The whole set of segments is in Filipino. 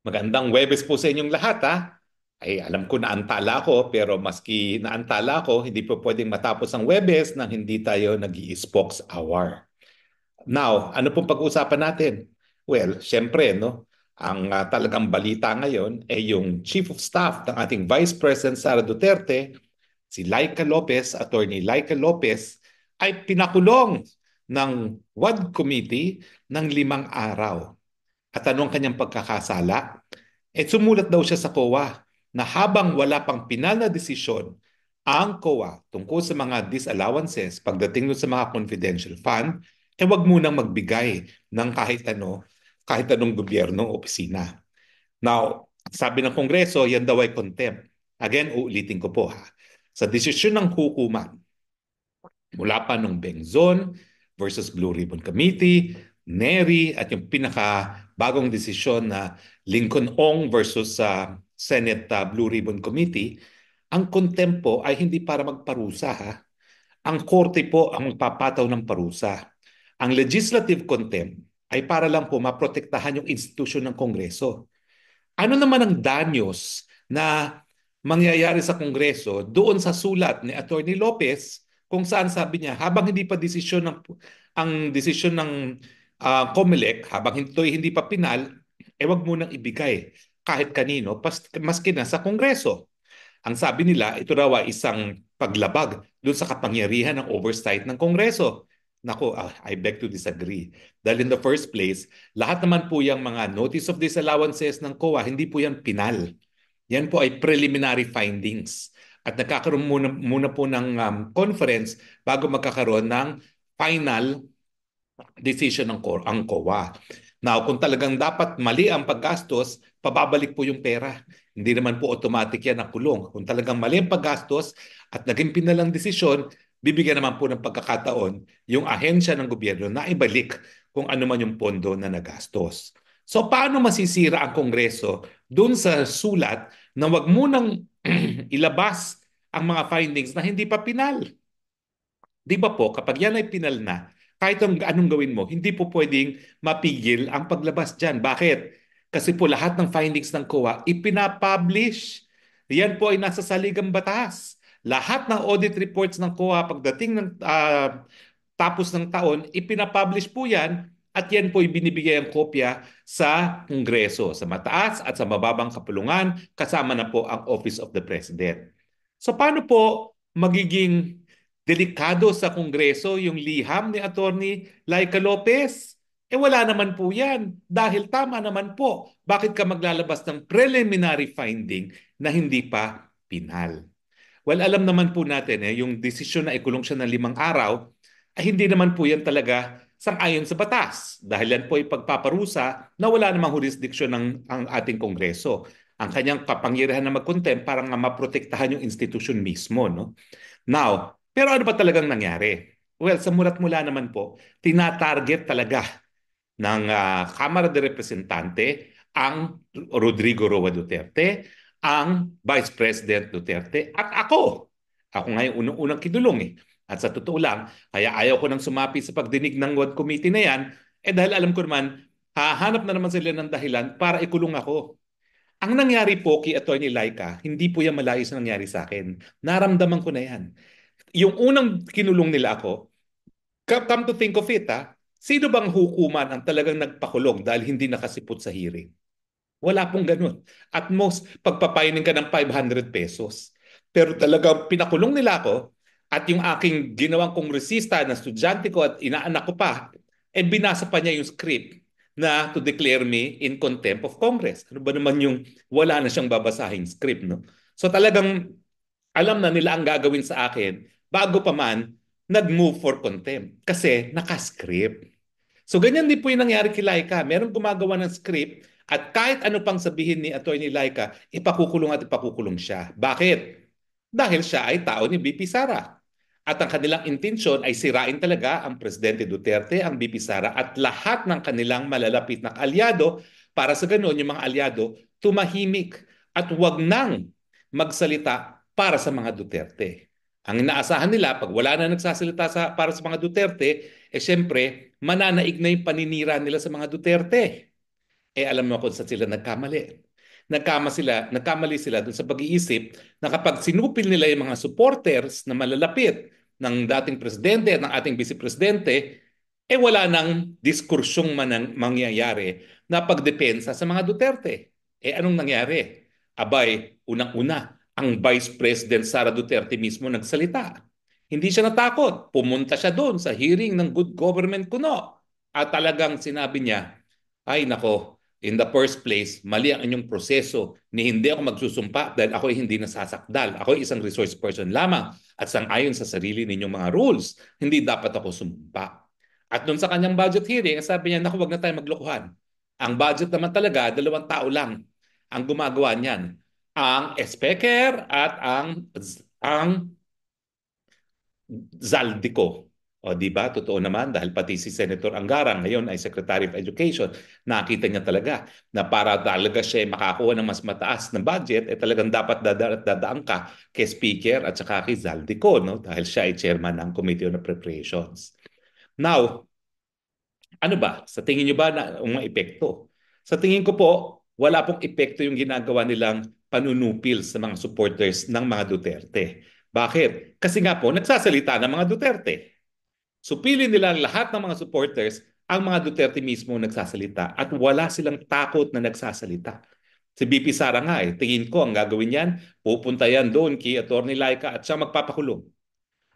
Magandang Webes po sa inyong lahat ha. Ay alam ko naantala ako pero maski naantala ako, hindi po pwedeng matapos ang Webes nang hindi tayo nag spokes hour. Now, ano pong pag-uusapan natin? Well, syempre no, ang uh, talagang balita ngayon ay yung Chief of Staff ng ating Vice President Sara Duterte, si Laika Lopez, Attorney Laika Lopez, ay pinakulong ng WAD Committee ng limang araw. At anong kanyang pagkakasala? At eh, sumulat daw siya sa COA na habang wala pang pinal na desisyon ang COA tungkol sa mga disallowances pagdating sa mga confidential fund, eh wag munang magbigay ng kahit ano, kahit anong gobyerno o opisina. Now, sabi ng Kongreso, yan daw ay contempt. Again, uulitin ko po ha. Sa desisyon ng hukuman, mula pa nung Bengzon versus Blue Ribbon Committee, NERI at yung pinaka bagong desisyon na Lincoln Ong versus sa uh, Senate uh, Blue Ribbon Committee, ang kontempo ay hindi para magparusa ha. Ang korte po ang magpapataw ng parusa. Ang legislative contempt ay para lang po maprotektahan yung institusyon ng Kongreso. Ano naman ang danyos na mangyayari sa Kongreso doon sa sulat ni Attorney Lopez kung saan sabi niya habang hindi pa desisyon ng ang desisyon ng uh, COMELEC, habang ito'y hindi pa pinal, eh wag munang ibigay kahit kanino, pas, maski na sa Kongreso. Ang sabi nila, ito raw ay isang paglabag doon sa kapangyarihan ng oversight ng Kongreso. Nako, uh, ah, I beg to disagree. Dahil in the first place, lahat naman po yung mga notice of disallowances ng COA, hindi po yan pinal. Yan po ay preliminary findings. At nagkakaroon muna, muna po ng um, conference bago magkakaroon ng final decision ng core ang COA. Now, kung talagang dapat mali ang paggastos, pababalik po yung pera. Hindi naman po automatic yan ang kulong. Kung talagang mali ang paggastos at naging pinalang desisyon, bibigyan naman po ng pagkakataon yung ahensya ng gobyerno na ibalik kung ano man yung pondo na nagastos. So paano masisira ang Kongreso dun sa sulat na wag munang ilabas ang mga findings na hindi pa pinal? Di ba po, kapag yan ay pinal na, kahit ang, anong gawin mo, hindi po pwedeng mapigil ang paglabas dyan. Bakit? Kasi po lahat ng findings ng COA ipinapublish. Yan po ay nasa saligang batas. Lahat ng audit reports ng COA pagdating ng uh, tapos ng taon, ipinapublish po yan at yan po ay binibigay ang kopya sa Kongreso, sa mataas at sa mababang kapulungan, kasama na po ang Office of the President. So paano po magiging Delikado sa Kongreso yung liham ni Attorney Laika Lopez. Eh wala naman po yan dahil tama naman po. Bakit ka maglalabas ng preliminary finding na hindi pa pinal? Well, alam naman po natin eh, yung desisyon na ikulong siya ng limang araw, ay hindi naman po yan talaga sangayon sa batas. Dahil yan po ay pagpaparusa na wala namang jurisdiction ng ang ating Kongreso. Ang kanyang kapangyarihan na mag para nga maprotektahan yung institusyon mismo. No? Now, pero ano ba talagang nangyari? Well, sa mulat-mula naman po, tinatarget talaga ng uh, Kamara de Representante ang Rodrigo Roa Duterte, ang Vice President Duterte at ako. Ako nga yung unang-unang kidulong eh. At sa totoo lang, kaya ayaw ko nang sumapi sa pagdinig ng WAD committee na yan, eh dahil alam ko naman, hahanap na naman sila ng dahilan para ikulong ako. Ang nangyari po kay Atty. Laika, hindi po yan malayo sa nangyari sa akin. Naramdaman ko na yan yung unang kinulong nila ako, come to think of it, ha, ah, sino bang hukuman ang talagang nagpakulong dahil hindi nakasipot sa hearing? Wala pong ganun. At most, pagpapainin ka ng 500 pesos. Pero talagang pinakulong nila ako at yung aking ginawang kongresista na estudyante ko at inaanak ko pa, eh binasa pa niya yung script na to declare me in contempt of Congress. Ano ba naman yung wala na siyang babasahin script, no? So talagang alam na nila ang gagawin sa akin bago pa man nag-move for contempt kasi nakascript. So ganyan din po yung nangyari kay Laika. Merong gumagawa ng script at kahit ano pang sabihin ni Atty. Laika, ipakukulong at ipakukulong siya. Bakit? Dahil siya ay tao ni BP Sara. At ang kanilang intensyon ay sirain talaga ang Presidente Duterte, ang BP Sara at lahat ng kanilang malalapit na alyado para sa ganun yung mga alyado tumahimik at wag nang magsalita para sa mga Duterte. Ang inaasahan nila, pag wala na nagsasalita sa, para sa mga Duterte, eh syempre, mananaig na yung paninira nila sa mga Duterte. Eh alam mo kung saan sila nagkamali. Nagkama sila, nagkamali sila dun sa pag-iisip na kapag sinupil nila yung mga supporters na malalapit ng dating presidente at ng ating vice-presidente, eh wala nang diskursyong manang, mangyayari na pagdepensa sa mga Duterte. Eh anong nangyari? Abay, unang-una, ang Vice President Sara Duterte mismo nagsalita. Hindi siya natakot. Pumunta siya doon sa hearing ng Good Government Kuno. At talagang sinabi niya, ay nako, in the first place, mali ang inyong proseso ni hindi ako magsusumpa dahil ako ay hindi nasasakdal. Ako ay isang resource person lamang at sangayon sa sarili ninyong mga rules. Hindi dapat ako sumumpa. At doon sa kanyang budget hearing, sabi niya, naku, wag na tayo maglukuhan. Ang budget naman talaga, dalawang tao lang ang gumagawa niyan ang speaker at ang ang Zaldico. O di ba? Totoo naman dahil pati si Senator Angaran ngayon ay Secretary of Education. Nakita niya talaga na para talaga siya makakuha ng mas mataas na budget, eh talagang dapat dada- dadaan ka kay Speaker at saka kay Zaldico no? dahil siya ay chairman ng Committee on Appropriations. Now, ano ba? Sa tingin niyo ba na ang mga epekto? Sa tingin ko po, wala pong epekto yung ginagawa nilang panunupil sa mga supporters ng mga Duterte. Bakit? Kasi nga po, nagsasalita ng mga Duterte. So pili nila lahat ng mga supporters, ang mga Duterte mismo nagsasalita at wala silang takot na nagsasalita. Si BP Sara nga eh, tingin ko ang gagawin niyan, pupunta yan doon kay Atty. Laika at siya magpapakulong.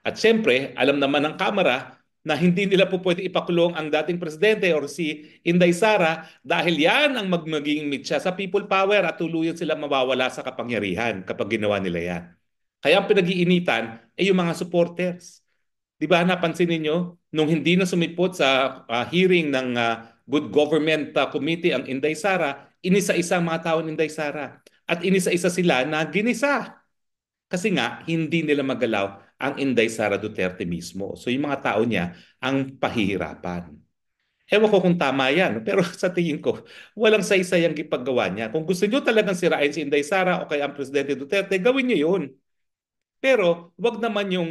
At siyempre, alam naman ng kamera na hindi nila po pwede ipakulong ang dating presidente or si Inday Sara dahil yan ang magmaging mitya sa people power at tuluyan sila mawawala sa kapangyarihan kapag ginawa nila yan. Kaya ang pinag-iinitan ay yung mga supporters. Di ba napansin ninyo, nung hindi na sumipot sa uh, hearing ng uh, Good Government uh, Committee ang Inday Sara, inisa-isa ang mga tao ni Inday Sara. At inisa-isa sila na ginisa. Kasi nga, hindi nila magalaw ang Inday Sara Duterte mismo. So yung mga tao niya ang pahihirapan. Ewan ko kung tama yan, pero sa tingin ko, walang saysay ang ipaggawa niya. Kung gusto niyo talagang sirain si Inday Sara o kaya ang Presidente Duterte, gawin niyo yun. Pero wag naman yung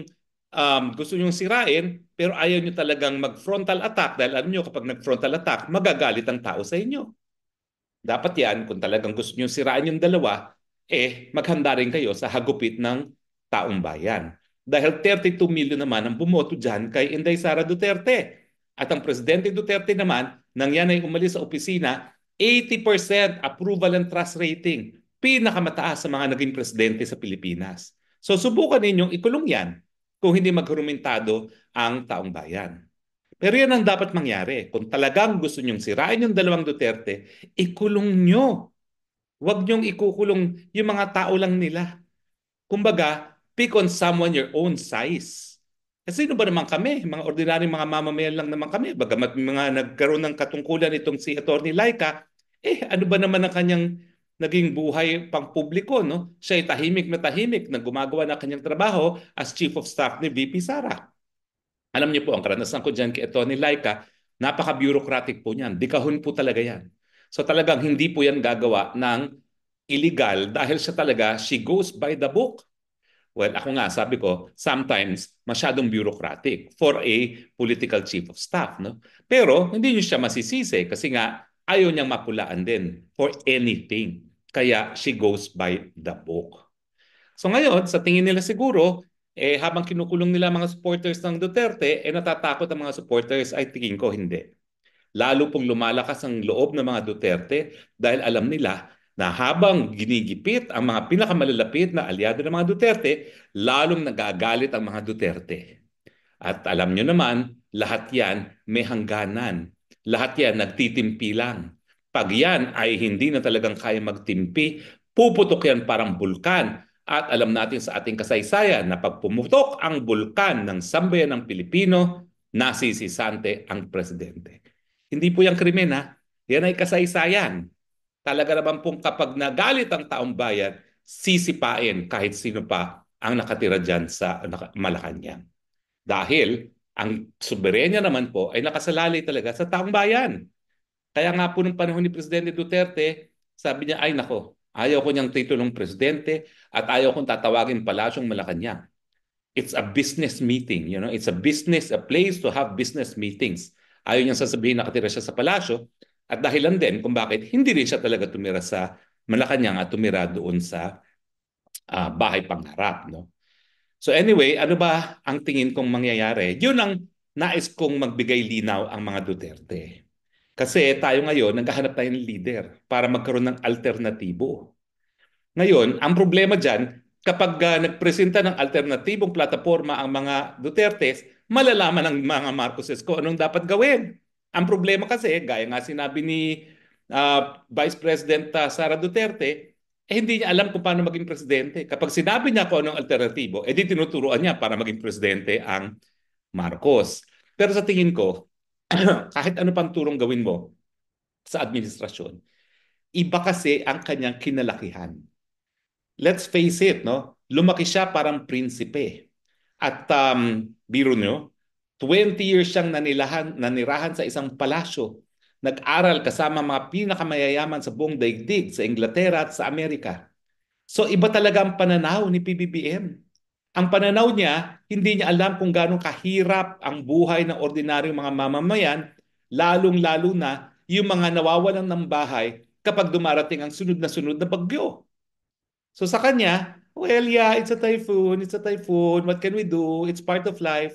um, gusto niyo sirain, pero ayaw niyo talagang mag-frontal attack dahil alam niyo kapag nag-frontal attack, magagalit ang tao sa inyo. Dapat yan, kung talagang gusto niyo sirain yung dalawa, eh maghanda rin kayo sa hagupit ng taong bayan dahil 32 milyon naman ang bumoto dyan kay Inday Sara Duterte. At ang Presidente Duterte naman, nang yan ay umalis sa opisina, 80% approval and trust rating. Pinakamataas sa mga naging presidente sa Pilipinas. So subukan ninyong ikulong yan kung hindi maghurumentado ang taong bayan. Pero yan ang dapat mangyari. Kung talagang gusto nyong sirain yung dalawang Duterte, ikulong nyo. Huwag nyong ikukulong yung mga tao lang nila. Kumbaga, pick on someone your own size. Kasi eh, sino ba naman kami? Mga ordinaryong mga mamamayan lang naman kami. Bagamat mga nagkaroon ng katungkulan itong si Atty. Laika, eh ano ba naman ang kanyang naging buhay pang publiko, no? Siya ay tahimik na tahimik na gumagawa ng kanyang trabaho as Chief of Staff ni VP Sara. Alam niyo po, ang karanasan ko dyan kay Atty. Laika, napaka-bureaucratic po niyan. Dikahon po talaga yan. So talagang hindi po yan gagawa ng illegal dahil siya talaga, she goes by the book. Well, ako nga, sabi ko, sometimes masyadong bureaucratic for a political chief of staff. No? Pero hindi niyo siya masisisi kasi nga ayaw niyang mapulaan din for anything. Kaya she goes by the book. So ngayon, sa tingin nila siguro, eh, habang kinukulong nila mga supporters ng Duterte, eh, natatakot ang mga supporters, ay tingin ko hindi. Lalo pong lumalakas ang loob ng mga Duterte dahil alam nila na habang ginigipit ang mga pinakamalalapit na aliado ng mga Duterte, lalong nagagalit ang mga Duterte. At alam nyo naman, lahat yan may hangganan. Lahat yan nagtitimpi lang. Pag yan ay hindi na talagang kaya magtimpi, puputok yan parang bulkan. At alam natin sa ating kasaysayan na pag pumutok ang bulkan ng sambayan ng Pilipino, nasisisante ang presidente. Hindi po yung krimen ha. Yan ay kasaysayan talaga naman pong kapag nagalit ang taong bayan, sisipain kahit sino pa ang nakatira dyan sa Malacanang. Dahil ang suberenya naman po ay nakasalalay talaga sa taong bayan. Kaya nga po nung panahon ni Presidente Duterte, sabi niya, ay nako, ayaw ko niyang titulong presidente at ayaw kong tatawagin palasyong Malacanang. It's a business meeting, you know, it's a business, a place to have business meetings. Ayaw niyang sasabihin nakatira siya sa palasyo at dahilan din kung bakit hindi rin siya talaga tumira sa Malacanang at tumira doon sa uh, bahay pangarap. No? So anyway, ano ba ang tingin kong mangyayari? Yun ang nais kong magbigay linaw ang mga Duterte. Kasi tayo ngayon, naghahanap tayo ng leader para magkaroon ng alternatibo. Ngayon, ang problema dyan, kapag uh, nagpresenta ng alternatibong plataforma ang mga Duterte, malalaman ng mga Marcoses kung anong dapat gawin. Ang problema kasi, gaya nga sinabi ni uh, Vice President uh, Sara Duterte, eh hindi niya alam kung paano maging presidente. Kapag sinabi niya kung anong alternatibo, eh di tinuturuan niya para maging presidente ang Marcos. Pero sa tingin ko, kahit ano pang turong gawin mo sa administrasyon, iba kasi ang kanyang kinalakihan. Let's face it, no? Lumaki siya parang prinsipe. At um, biro niyo, 20 years siyang nanilahan, nanirahan sa isang palasyo. Nag-aral kasama mga pinakamayayaman sa buong daigdig sa Inglaterra at sa Amerika. So iba talaga ang pananaw ni PBBM. Ang pananaw niya, hindi niya alam kung gaano kahirap ang buhay ng ordinaryong mga mamamayan, lalong-lalo na yung mga nawawalan ng bahay kapag dumarating ang sunod na sunod na bagyo. So sa kanya, well, yeah, it's a typhoon, it's a typhoon, what can we do? It's part of life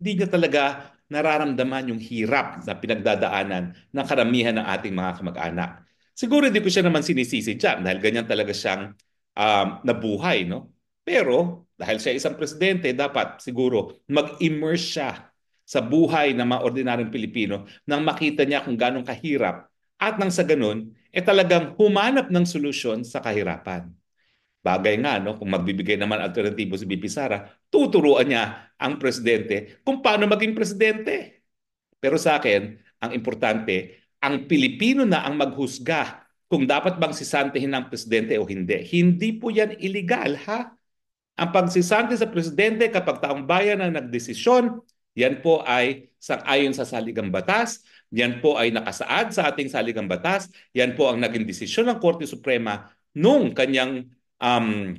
hindi niya talaga nararamdaman yung hirap na pinagdadaanan ng karamihan ng ating mga kamag-anak. Siguro hindi ko siya naman sinisisi dyan dahil ganyan talaga siyang um, nabuhay. No? Pero dahil siya isang presidente, dapat siguro mag-immerse siya sa buhay ng mga ordinaryong Pilipino nang makita niya kung gano'ng kahirap at nang sa ganun, eh talagang humanap ng solusyon sa kahirapan. Bagay nga, no, kung magbibigay naman alternatibo si BP Sara, tuturuan niya ang presidente kung paano maging presidente. Pero sa akin, ang importante, ang Pilipino na ang maghusga kung dapat bang sisantehin ng presidente o hindi. Hindi po yan illegal, ha? Ang pagsisante sa presidente kapag taong bayan ang nagdesisyon, yan po ay ayon sa saligang batas, yan po ay nakasaad sa ating saligang batas, yan po ang naging desisyon ng Korte Suprema nung kanyang um,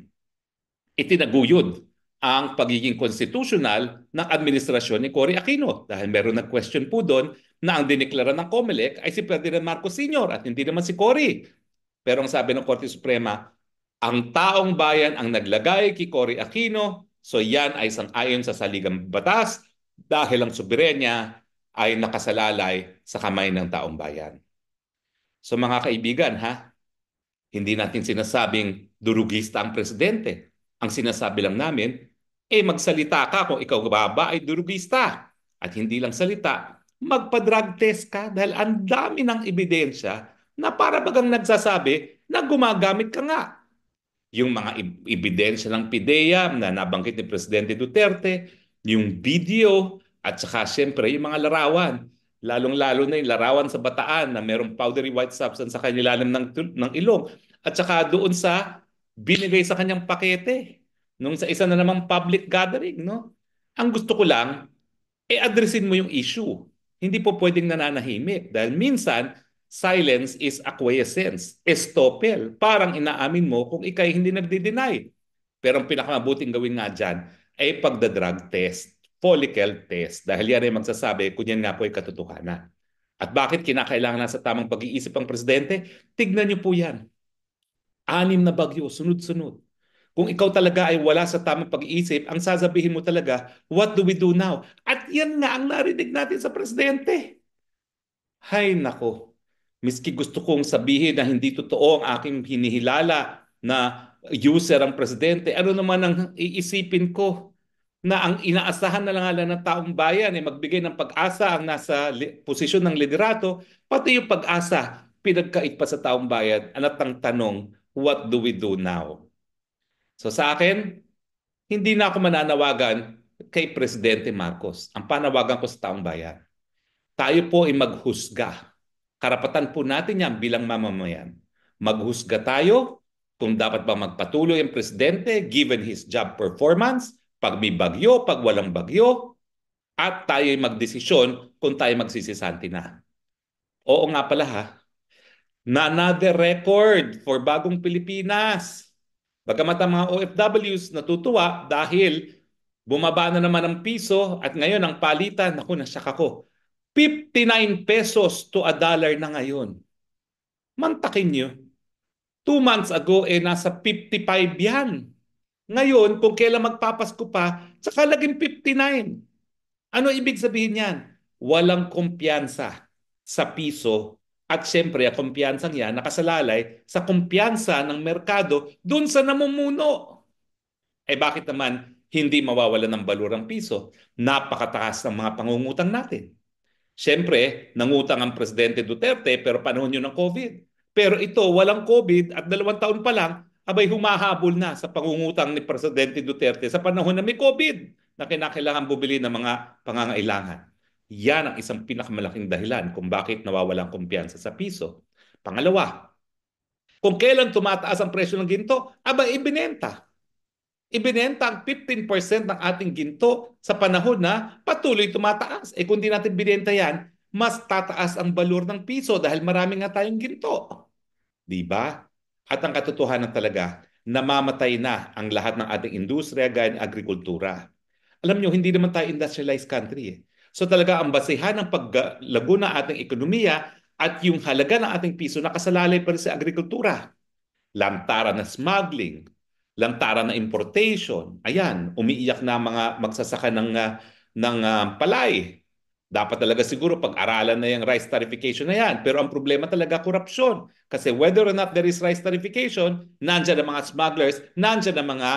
itinaguyod ang pagiging constitutional ng administrasyon ni Cory Aquino dahil meron ng question po doon na ang dineklara ng COMELEC ay si Ferdinand Marcos Sr. at hindi naman si Cory. Pero ang sabi ng Korte Suprema, ang taong bayan ang naglagay kay Cory Aquino, so yan ay isang ayon sa saligang batas dahil ang suberenya ay nakasalalay sa kamay ng taong bayan. So mga kaibigan ha, hindi natin sinasabing durugista ang presidente. Ang sinasabi lang namin, eh magsalita ka kung ikaw baba ay durugista. At hindi lang salita, magpa-drug test ka dahil ang dami ng ebidensya na para bagang nagsasabi na gumagamit ka nga. Yung mga ebidensya ng PIDEA na nabanggit ni Presidente Duterte, yung video, at saka siyempre yung mga larawan. Lalong-lalo na yung larawan sa bataan na merong powdery white substance sa kanilalim ng, ng ilong. At saka doon sa binigay sa kanyang pakete nung sa isa na namang public gathering, no? Ang gusto ko lang, e-addressin mo yung issue. Hindi po pwedeng nananahimik dahil minsan, silence is acquiescence, estoppel. Parang inaamin mo kung ikay hindi nagdi-deny. Pero ang pinakamabuting gawin nga dyan ay pagda-drug test, follicle test, dahil yan ay magsasabi kung yan nga po ay katotohanan. At bakit kinakailangan na sa tamang pag-iisip ang presidente? Tignan niyo po yan. Anim na bagyo, sunod-sunod. Kung ikaw talaga ay wala sa tamang pag-iisip, ang sasabihin mo talaga, what do we do now? At yan nga ang narinig natin sa presidente. Hay nako, miski gusto kong sabihin na hindi totoo ang aking hinihilala na user ang presidente, ano naman ang iisipin ko na ang inaasahan na lang ng taong bayan ay magbigay ng pag-asa ang nasa li- posisyon ng liderato, pati yung pag-asa pinagkait pa sa taong bayan. Anat ang tanong, what do we do now? So sa akin, hindi na ako mananawagan kay Presidente Marcos. Ang panawagan ko sa taong bayan, tayo po ay maghusga. Karapatan po natin yan bilang mamamayan. Maghusga tayo kung dapat ba magpatuloy ang presidente given his job performance, pag may bagyo, pag walang bagyo, at tayo ay magdesisyon kung tayo magsisisanti na. Oo nga pala ha, na another record for bagong Pilipinas. Bagamat ang mga OFWs natutuwa dahil bumaba na naman ang piso at ngayon ang palitan, naku, nasyak ako. 59 pesos to a dollar na ngayon. Mantakin nyo. Two months ago, eh, nasa 55 yan. Ngayon, kung kailan magpapasko pa, saka laging 59. Ano ibig sabihin yan? Walang kumpiyansa sa piso at siyempre, ang kumpiyansang yan nakasalalay sa kumpiyansa ng merkado doon sa namumuno. Eh bakit naman hindi mawawala ng balurang piso? Napakataas ng mga pangungutang natin. Siyempre, nangutang ang Presidente Duterte pero panahon yun ng COVID. Pero ito, walang COVID at dalawang taon pa lang, abay humahabol na sa pangungutang ni Presidente Duterte sa panahon na may COVID na kinakailangan bumili ng mga pangangailangan. Yan ang isang pinakamalaking dahilan kung bakit nawawala ang kumpiyansa sa piso. Pangalawa, kung kailan tumataas ang presyo ng ginto, aba ibinenta. Ibinenta ang 15% ng ating ginto sa panahon na patuloy tumataas. E kung di natin binenta yan, mas tataas ang balor ng piso dahil marami nga tayong ginto. Di ba? At ang katotohanan talaga, namamatay na ang lahat ng ating industriya gaya ng agrikultura. Alam nyo, hindi naman tayo industrialized country eh. So talaga ang basehan ng paglago ng ating ekonomiya at yung halaga ng ating piso nakasalalay pa rin sa agrikultura. Lantara na smuggling, lantara na importation. Ayan, umiiyak na mga magsasaka ng, ah, ng uh, palay. Dapat talaga siguro pag-aralan na yung rice tarification na yan. Pero ang problema talaga, korupsyon. Kasi whether or not there is rice tarification, nandyan ang mga smugglers, nandyan ang mga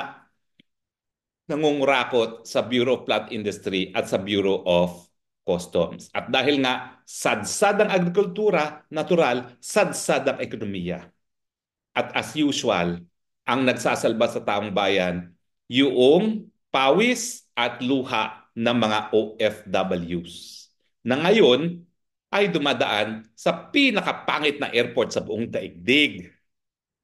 nangungurakot sa Bureau of Plant Industry at sa Bureau of customs. At dahil nga sadsad ang agrikultura, natural, sadsad ang ekonomiya. At as usual, ang nagsasalba sa taong bayan, yung pawis at luha ng mga OFWs na ngayon ay dumadaan sa pinakapangit na airport sa buong daigdig.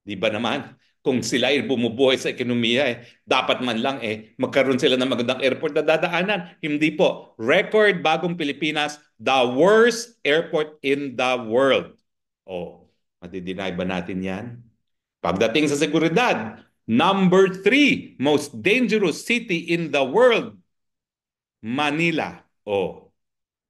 Di ba naman? kung sila ay bumubuhay sa ekonomiya, eh, dapat man lang eh, magkaroon sila ng magandang airport na dadaanan. Hindi po. Record bagong Pilipinas, the worst airport in the world. Oh, matidinay ba natin yan? Pagdating sa seguridad, number three most dangerous city in the world, Manila. Oh,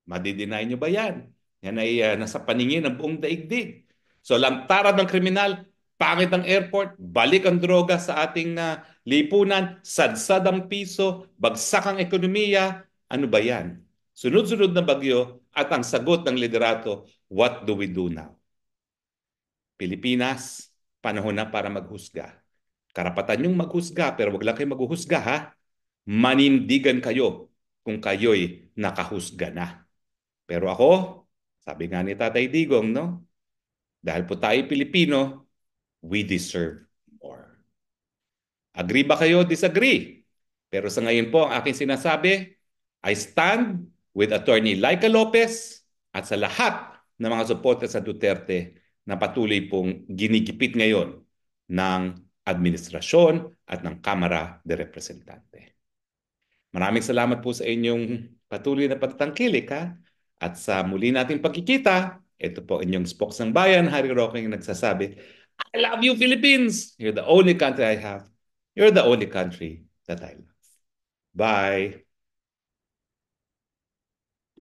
madidinay nyo ba yan? Yan ay uh, nasa paningin ng buong daigdig. So, lantaran ng kriminal, Pangit ang airport, balik ang droga sa ating uh, lipunan, sadsad ang piso, bagsak ang ekonomiya. Ano ba yan? Sunod-sunod na bagyo at ang sagot ng liderato, what do we do now? Pilipinas, panahon na para maghusga. Karapatan yung maghusga pero wag lang kayo maghuhusga ha. Manindigan kayo kung kayo'y nakahusga na. Pero ako, sabi nga ni Tatay Digong, no? Dahil po tayo Pilipino, we deserve more. Agree ba kayo? Disagree. Pero sa ngayon po, ang aking sinasabi, I stand with Attorney Laika Lopez at sa lahat ng mga suporta sa Duterte na patuloy pong ginigipit ngayon ng administrasyon at ng Kamara de Representante. Maraming salamat po sa inyong patuloy na pagtangkilik ha? at sa muli nating pagkikita, ito po inyong spokes ng bayan, Harry Roque, nagsasabi, I love you, Philippines. You're the only country I have. You're the only country that I love. Bye.